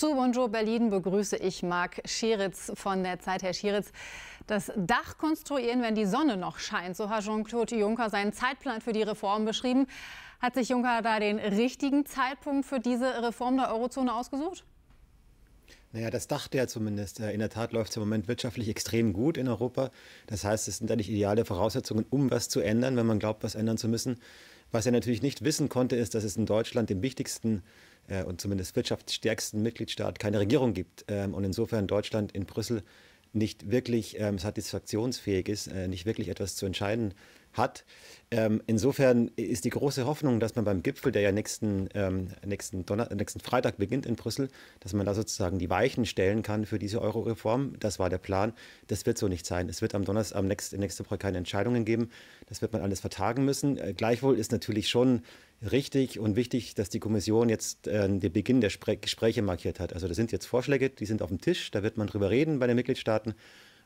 Zu Bonjour Berlin begrüße ich Marc Schieritz von der Zeit. Herr Schieritz, das Dach konstruieren, wenn die Sonne noch scheint. So hat Jean-Claude Juncker seinen Zeitplan für die Reform beschrieben. Hat sich Juncker da den richtigen Zeitpunkt für diese Reform der Eurozone ausgesucht? Naja, das dachte er zumindest. Äh, in der Tat läuft es im Moment wirtschaftlich extrem gut in Europa. Das heißt, es sind eigentlich ideale Voraussetzungen, um was zu ändern, wenn man glaubt, was ändern zu müssen. Was er natürlich nicht wissen konnte, ist, dass es in Deutschland dem wichtigsten äh, und zumindest wirtschaftsstärksten Mitgliedstaat keine Regierung gibt ähm, und insofern Deutschland in Brüssel nicht wirklich ähm, satisfaktionsfähig ist, äh, nicht wirklich etwas zu entscheiden hat. Ähm, insofern ist die große Hoffnung, dass man beim Gipfel, der ja nächsten, ähm, nächsten, Donner nächsten Freitag beginnt in Brüssel, dass man da sozusagen die Weichen stellen kann für diese Euro-Reform. Das war der Plan. Das wird so nicht sein. Es wird am Donnerstag, am nächsten, nächste Woche keine Entscheidungen geben. Das wird man alles vertagen müssen. Äh, gleichwohl ist natürlich schon richtig und wichtig, dass die Kommission jetzt äh, den Beginn der Spre Gespräche markiert hat. Also da sind jetzt Vorschläge, die sind auf dem Tisch. Da wird man drüber reden bei den Mitgliedstaaten.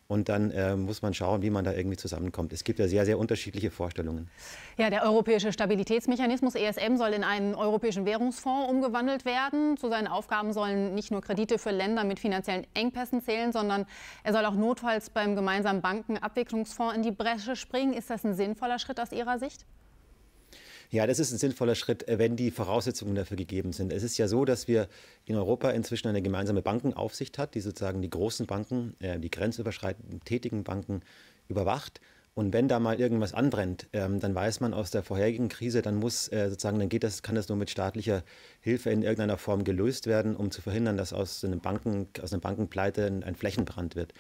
Und dann äh, muss man schauen, wie man da irgendwie zusammenkommt. Es gibt ja sehr, sehr unterschiedliche Vorstellungen. Ja, der Europäische Stabilitätsmechanismus ESM soll in einen europäischen Währungsfonds umgewandelt werden. Zu seinen Aufgaben sollen nicht nur Kredite für Länder mit finanziellen Engpässen zählen, sondern er soll auch notfalls beim gemeinsamen Bankenabwicklungsfonds in die Bresche springen. Ist das ein sinnvoller Schritt aus Ihrer Sicht? Ja, das ist ein sinnvoller Schritt, äh, wenn die Voraussetzungen dafür gegeben sind. Es ist ja so, dass wir in Europa inzwischen eine gemeinsame Bankenaufsicht hat, die sozusagen die großen Banken, äh, die grenzüberschreitend tätigen Banken überwacht. Und wenn da mal irgendwas anbrennt, ähm, dann weiß man aus der vorherigen Krise, dann muss äh, sozusagen, dann geht das, kann das nur mit staatlicher Hilfe in irgendeiner Form gelöst werden, um zu verhindern, dass aus einem Banken, aus einer Bankenpleite ein, ein Flächenbrand wird.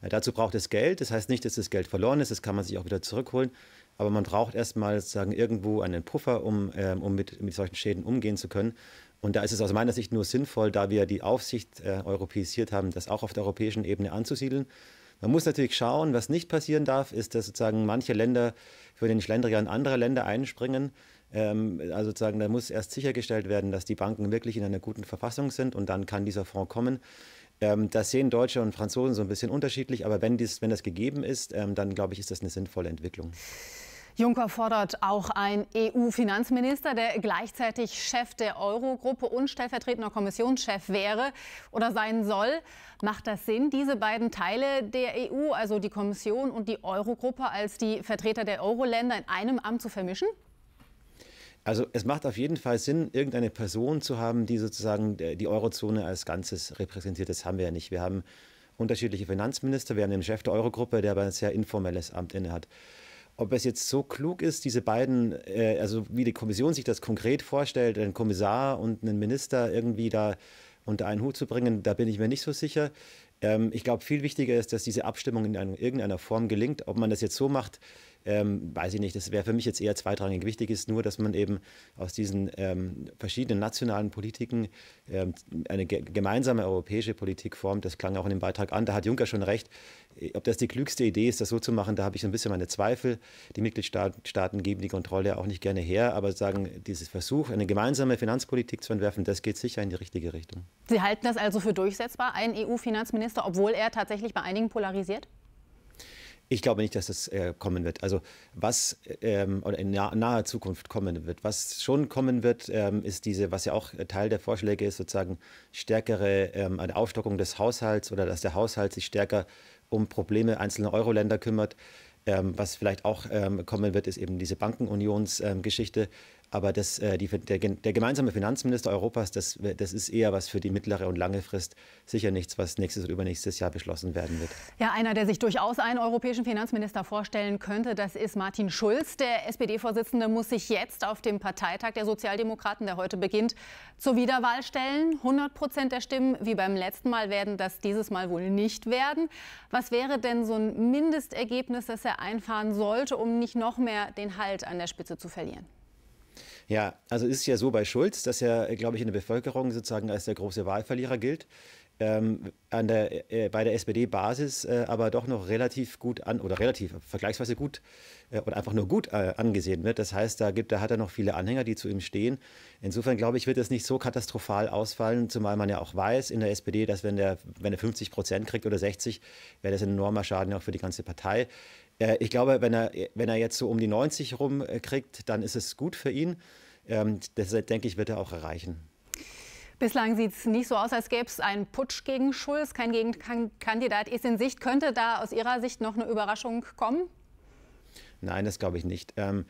Äh, dazu braucht es Geld. Das heißt nicht, dass das Geld verloren ist. Das kann man sich auch wieder zurückholen. Aber man braucht erstmal sozusagen irgendwo einen Puffer, um, ähm, um mit, mit solchen Schäden umgehen zu können. Und da ist es aus meiner Sicht nur sinnvoll, da wir die Aufsicht äh, europäisiert haben, das auch auf der europäischen Ebene anzusiedeln. Man muss natürlich schauen, was nicht passieren darf, ist, dass sozusagen manche Länder für den Schlendrian anderer Länder einspringen. Ähm, also sozusagen, da muss erst sichergestellt werden, dass die Banken wirklich in einer guten Verfassung sind und dann kann dieser Fonds kommen. Ähm, das sehen Deutsche und Franzosen so ein bisschen unterschiedlich, aber wenn, dies, wenn das gegeben ist, ähm, dann glaube ich, ist das eine sinnvolle Entwicklung. Juncker fordert auch einen EU-Finanzminister, der gleichzeitig Chef der Eurogruppe und stellvertretender Kommissionschef wäre oder sein soll. Macht das Sinn, diese beiden Teile der EU, also die Kommission und die Eurogruppe, als die Vertreter der Euro-Länder in einem Amt zu vermischen? Also es macht auf jeden Fall Sinn, irgendeine Person zu haben, die sozusagen äh, die Eurozone als Ganzes repräsentiert. Das haben wir ja nicht. Wir haben unterschiedliche Finanzminister, wir haben den Chef der Eurogruppe, der aber ein sehr informelles Amt innehat. Ob es jetzt so klug ist, diese beiden, äh, also wie die Kommission sich das konkret vorstellt, einen Kommissar und einen Minister irgendwie da unter einen Hut zu bringen, da bin ich mir nicht so sicher. Ähm, ich glaube, viel wichtiger ist, dass diese Abstimmung in einer, irgendeiner Form gelingt. Ob man das jetzt so macht, ähm, weiß ich nicht. Das wäre für mich jetzt eher zweitrangig. Wichtig ist nur, dass man eben aus diesen ähm, verschiedenen nationalen Politiken ähm, eine ge gemeinsame europäische Politik formt. Das klang auch in dem Beitrag an. Da hat Juncker schon recht. Äh, ob das die klügste Idee ist, das so zu machen, da habe ich so ein bisschen meine Zweifel. Die Mitgliedstaaten geben die Kontrolle auch nicht gerne her, aber sagen, dieses Versuch, eine gemeinsame Finanzpolitik zu entwerfen, das geht sicher in die richtige Richtung. Sie halten das also für durchsetzbar, einen EU-Finanzminister? Finanzminister, obwohl er tatsächlich bei einigen polarisiert? Ich glaube nicht, dass das äh, kommen wird. Also was ähm, oder in naher Zukunft kommen wird. Was schon kommen wird, ähm, ist diese, was ja auch Teil der Vorschläge ist, sozusagen stärkere ähm, eine Aufstockung des Haushalts oder dass der Haushalt sich stärker um Probleme einzelner Euro-Länder kümmert. Ähm, was vielleicht auch ähm, kommen wird, ist eben diese Bankenunionsgeschichte. Ähm, aber das, äh, die, der, der, gemeinsame Finanzminister Europas, das, das, ist eher was für die mittlere und lange Frist. Sicher nichts, was nächstes oder übernächstes Jahr beschlossen werden wird. Ja, einer, der sich durchaus einen europäischen Finanzminister vorstellen könnte, das ist Martin Schulz. Der SPD-Vorsitzende muss sich jetzt auf dem Parteitag der Sozialdemokraten, der heute beginnt, zur Wiederwahl stellen. 100 Prozent der Stimmen, wie beim letzten Mal, werden das dieses Mal wohl nicht werden. Was wäre denn so ein Mindestergebnis, das er einfahren sollte, um nicht noch mehr den Halt an der Spitze zu verlieren? Ja, also ist es ja so bei Schulz, dass er, glaube ich, in der Bevölkerung sozusagen als der große Wahlverlierer gilt. Ähm, an der, äh, bei der SPD-Basis äh, aber doch noch relativ gut an oder relativ vergleichsweise gut äh, oder einfach nur gut äh, angesehen wird. Das heißt, da, gibt, da hat er noch viele Anhänger, die zu ihm stehen. Insofern glaube ich, wird es nicht so katastrophal ausfallen, zumal man ja auch weiß in der SPD, dass wenn er wenn der 50 Prozent kriegt oder 60, wäre das ein enormer Schaden auch für die ganze Partei ich glaube, wenn er, wenn er jetzt so um die 90 rumkriegt, äh, dann ist es gut für ihn. Ähm, das, denke ich, wird er auch erreichen. Bislang sieht es nicht so aus, als gäbe es einen Putsch gegen Schulz. Kein Gegenkandidat ist in Sicht. Könnte da aus Ihrer Sicht noch eine Überraschung kommen? Nein, das glaube ich nicht. Ähm,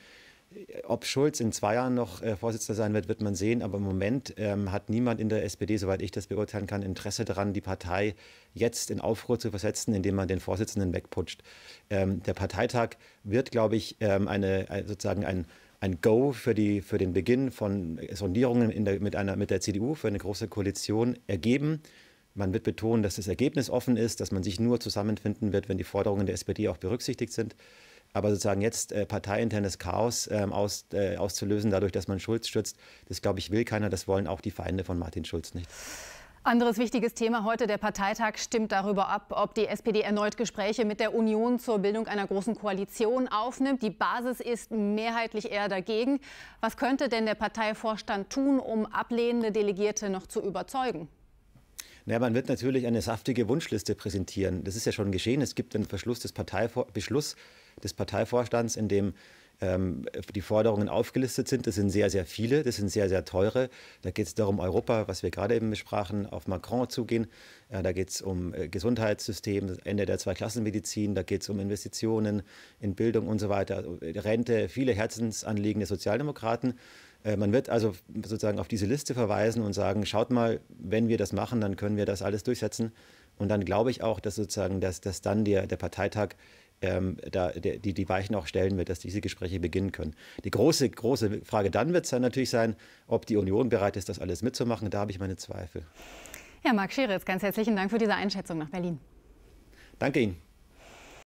ob Schulz in zwei Jahren noch äh, Vorsitzender sein wird, wird man sehen. Aber im Moment ähm, hat niemand in der SPD, soweit ich das beurteilen kann, Interesse daran, die Partei jetzt in Aufruhr zu versetzen, indem man den Vorsitzenden wegputscht. Ähm, der Parteitag wird, glaube ich, ähm, eine, äh, sozusagen ein, ein Go für, die, für den Beginn von Sondierungen der, mit, einer, mit der CDU für eine große Koalition ergeben. Man wird betonen, dass das Ergebnis offen ist, dass man sich nur zusammenfinden wird, wenn die Forderungen der SPD auch berücksichtigt sind. Aber sozusagen jetzt äh, parteiinternes Chaos ähm, aus, äh, auszulösen, dadurch, dass man Schulz stützt, das glaube ich will keiner. Das wollen auch die Feinde von Martin Schulz nicht. Anderes wichtiges Thema heute. Der Parteitag stimmt darüber ab, ob die SPD erneut Gespräche mit der Union zur Bildung einer großen Koalition aufnimmt. Die Basis ist mehrheitlich eher dagegen. Was könnte denn der Parteivorstand tun, um ablehnende Delegierte noch zu überzeugen? Na, man wird natürlich eine saftige Wunschliste präsentieren. Das ist ja schon geschehen. Es gibt einen Verschluss des Beschluss des Parteivorstands, in dem ähm, die Forderungen aufgelistet sind. Das sind sehr, sehr viele, das sind sehr, sehr teure. Da geht es darum, Europa, was wir gerade eben besprachen, auf Macron zugehen. Äh, da geht es um äh, Gesundheitssystem, das Ende der Zweiklassenmedizin, da geht es um Investitionen in Bildung und so weiter, äh, Rente, viele Herzensanliegen der Sozialdemokraten. Äh, man wird also sozusagen auf diese Liste verweisen und sagen, schaut mal, wenn wir das machen, dann können wir das alles durchsetzen. Und dann glaube ich auch, dass sozusagen, dass, dass dann der, der Parteitag ähm, da, der, die, die Weichen auch stellen wird, dass diese Gespräche beginnen können. Die große, große Frage dann wird es dann natürlich sein, ob die Union bereit ist, das alles mitzumachen. Da habe ich meine Zweifel. Ja, Marc Scheritz, ganz herzlichen Dank für diese Einschätzung nach Berlin. Danke Ihnen.